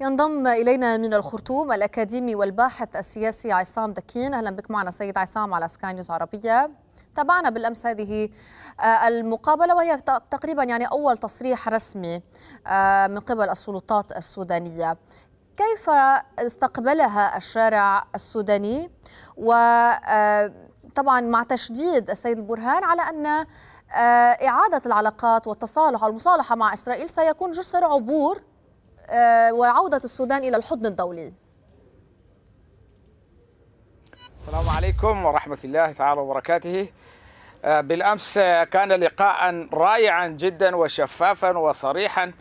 ينضم إلينا من الخرطوم الأكاديمي والباحث السياسي عصام دكين أهلا بك معنا سيد عصام على سكاي نيوز عربية تابعنا بالأمس هذه آه، المقابلة وهي تقريبا يعني أول تصريح رسمي آه، من قبل السلطات السودانية كيف استقبلها الشارع السوداني وطبعا آه، مع تشديد السيد البرهان على أن إعادة العلاقات والتصالح والمصالحة مع إسرائيل سيكون جسر عبور آه، وعودة السودان إلى الحضن الدولي السلام عليكم ورحمة الله تعالى وبركاته آه، بالامس آه، كان لقاء رائعا جدا وشفافا وصريحا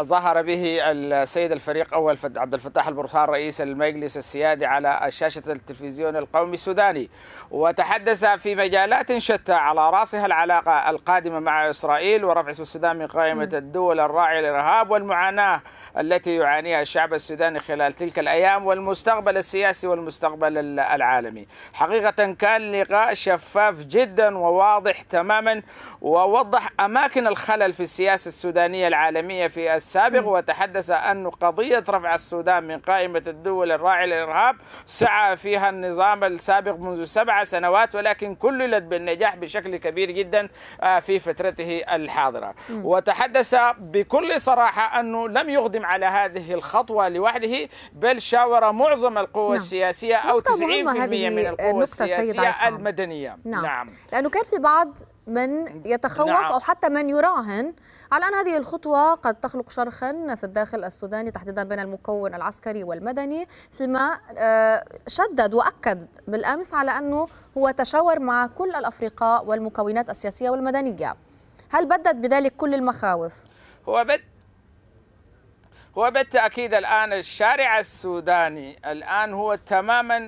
ظهر به السيد الفريق أول عبد الفتاح البرهان رئيس المجلس السيادي على شاشة التلفزيون القومي السوداني وتحدث في مجالات شتى على رأسها العلاقة القادمة مع إسرائيل ورفع اسم السودان من قائمة الدول الراعية للإرهاب والمعاناة التي يعانيها الشعب السوداني خلال تلك الأيام والمستقبل السياسي والمستقبل العالمي حقيقة كان لقاء شفاف جدا وواضح تماما ووضح أماكن الخلل في السياسة السودانية العالمية في في السابق وتحدث أن قضية رفع السودان من قائمة الدول الراعية للإرهاب سعى فيها النظام السابق منذ سبع سنوات ولكن كللت بالنجاح بشكل كبير جدا آه، في فترته الحاضرة وتحدث بكل صراحة أنه لم يقدم على هذه الخطوة لوحده بل شاور معظم القوى نعم. السياسية أو 90% من القوى السياسية المدنية نعم. نعم لأنه كان في بعض من يتخوف نعم. أو حتى من يراهن على أن هذه الخطوة قد تخلق شرخا في الداخل السوداني تحديدا بين المكون العسكري والمدني فيما آه، شدد وأكد بالأمس على أنه هو تشاور مع كل الأفرقاء والمكونات السياسية والمدنية هل بدت بذلك كل المخاوف؟ هو بد وبالتأكيد الآن الشارع السوداني الآن هو تماما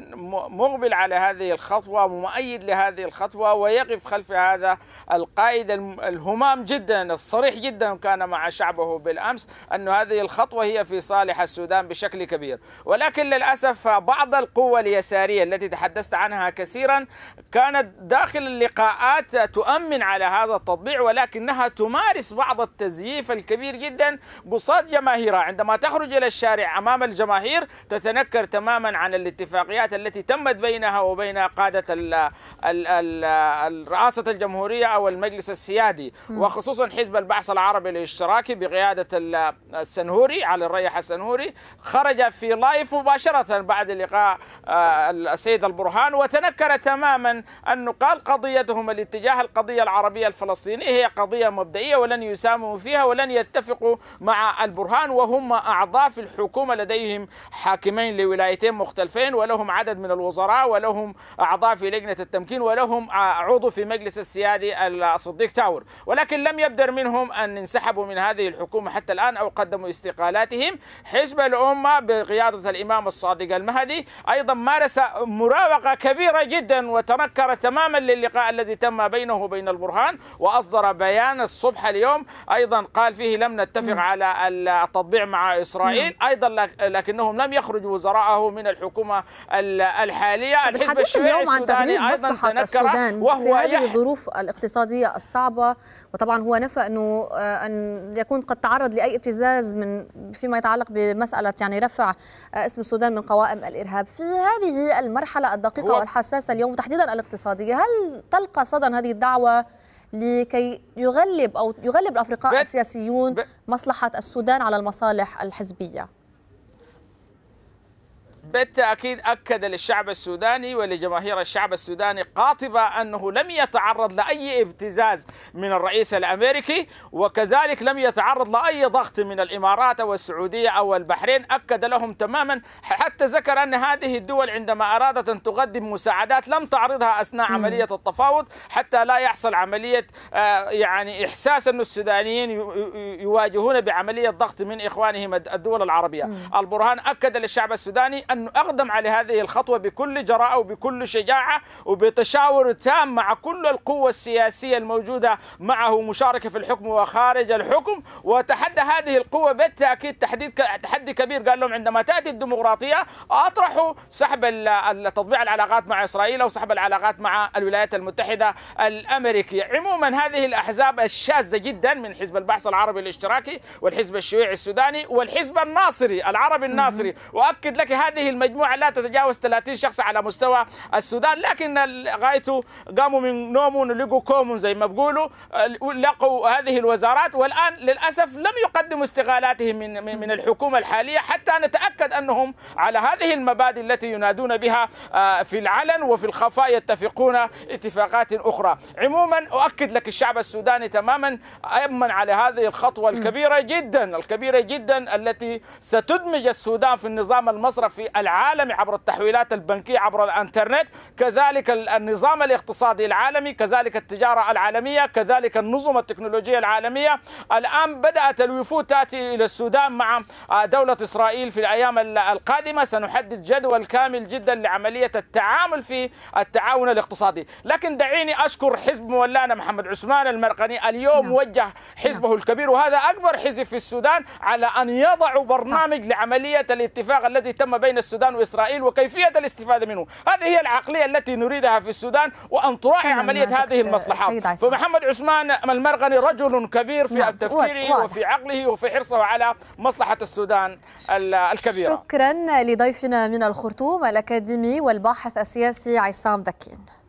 مقبل على هذه الخطوة مؤيد لهذه الخطوة ويقف خلف هذا القائد الهمام جدا الصريح جدا كان مع شعبه بالأمس أن هذه الخطوة هي في صالح السودان بشكل كبير ولكن للأسف بعض القوى اليسارية التي تحدثت عنها كثيرا كانت داخل اللقاءات تؤمن على هذا التطبيع ولكنها تمارس بعض التزييف الكبير جدا قصاد جماهيرها عندما تخرج إلى الشارع أمام الجماهير تتنكر تماما عن الاتفاقيات التي تمت بينها وبين قادة رئاسة الجمهورية أو المجلس السيادي وخصوصا حزب البعث العربي الاشتراكي بقيادة السنهوري على الريح السنهوري خرج في لايف مباشرة بعد لقاء آه، السيد البرهان وتنكر تماما أن قال قضيتهم الاتجاه القضية العربية الفلسطينية هي قضية مبدئية ولن يساموا فيها ولن يتفقوا مع البرهان وهم هم أعضاء في الحكومة لديهم حاكمين لولايتين مختلفين ولهم عدد من الوزراء ولهم أعضاء في لجنة التمكين ولهم عضو في مجلس السيادي الصديق تاور ولكن لم يبدر منهم أن انسحبوا من هذه الحكومة حتى الآن أو قدموا استقالاتهم حزب الأمة بقيادة الإمام الصادق المهدي أيضا مارس مراوغة كبيرة جدا وتنكر تماما للقاء الذي تم بينه وبين البرهان وأصدر بيان الصبح اليوم أيضا قال فيه لم نتفق على التطبيع مع إسرائيل نعم. أيضا لكنهم لم يخرجوا وزراءه من الحكومة الحالية الحزب الشيوعي اليوم عن تغيير مصلحة السودان وهو في هذه الظروف الاقتصادية الصعبة وطبعا هو نفى أنه آه، أن يكون قد تعرض لأي ابتزاز من فيما يتعلق بمسألة يعني رفع آه، اسم السودان من قوائم الإرهاب في هذه المرحلة الدقيقة والحساسة اليوم تحديدا الاقتصادية هل تلقى صدى هذه الدعوة لكي يغلب أو يغلب الأفرقاء السياسيون مصلحة السودان على المصالح الحزبية بالتأكيد أكد للشعب السوداني ولجماهير الشعب السوداني قاطبة أنه لم يتعرض لأي ابتزاز من الرئيس الأمريكي وكذلك لم يتعرض لأي ضغط من الإمارات أو السعودية أو البحرين أكد لهم تماما حتى ذكر أن هذه الدول عندما أرادت أن تقدم مساعدات لم تعرضها أثناء عملية التفاوض حتى لا يحصل عملية آه، يعني إحساس أن السودانيين يواجهون بعملية ضغط من إخوانهم الدول العربية البرهان أكد للشعب السوداني أن أنه أقدم على هذه الخطوة بكل جراءة وبكل شجاعة وبتشاور تام مع كل القوة السياسية الموجودة معه مشاركة في الحكم وخارج الحكم وتحدى هذه القوة بالتأكيد تحديد تحدي كبير قال لهم عندما تأتي الديمقراطية أطرحوا سحب تطبيع العلاقات مع إسرائيل أو سحب العلاقات مع الولايات المتحدة الأمريكية عموما هذه الأحزاب الشاذة جدا من حزب البعث العربي الاشتراكي والحزب الشيوعي السوداني والحزب الناصري العربي الناصري وأكد لك هذه المجموعة لا تتجاوز 30 شخص على مستوى السودان لكن غايته قاموا من نوم لقوا كومون زي ما بقولوا آه، لقوا هذه الوزارات والآن للأسف لم يقدموا استقالاتهم من, من الحكومة الحالية حتى نتأكد أنهم على هذه المبادئ التي ينادون بها آه، في العلن وفي الخفاء يتفقون اتفاقات أخرى عموما أؤكد لك الشعب السوداني تماما أمن على هذه الخطوة الكبيرة جدا الكبيرة جدا التي ستدمج السودان في النظام المصرفي العالمي عبر التحويلات البنكية عبر الانترنت كذلك النظام الاقتصادي العالمي كذلك التجارة العالمية كذلك النظم التكنولوجية العالمية الآن بدأت الوفود تأتي إلى السودان مع آه، دولة إسرائيل في الأيام القادمة سنحدد جدول كامل جدا لعملية التعامل في التعاون الاقتصادي لكن دعيني أشكر حزب مولانا محمد عثمان المرقني اليوم نعم. وجه حزبه نعم. الكبير وهذا أكبر حزب في السودان على أن يضعوا برنامج لعملية الاتفاق الذي تم بين السودان وإسرائيل وكيفية الاستفادة منه هذه هي العقلية التي نريدها في السودان وأن تراعي عملية هذه المصلحه. فمحمد عثمان المرغني رجل كبير في نعم، التفكير تفكيره وفي عقله وفي حرصه على مصلحة السودان الكبيرة شكرا لضيفنا من الخرطوم الأكاديمي والباحث السياسي عصام دكين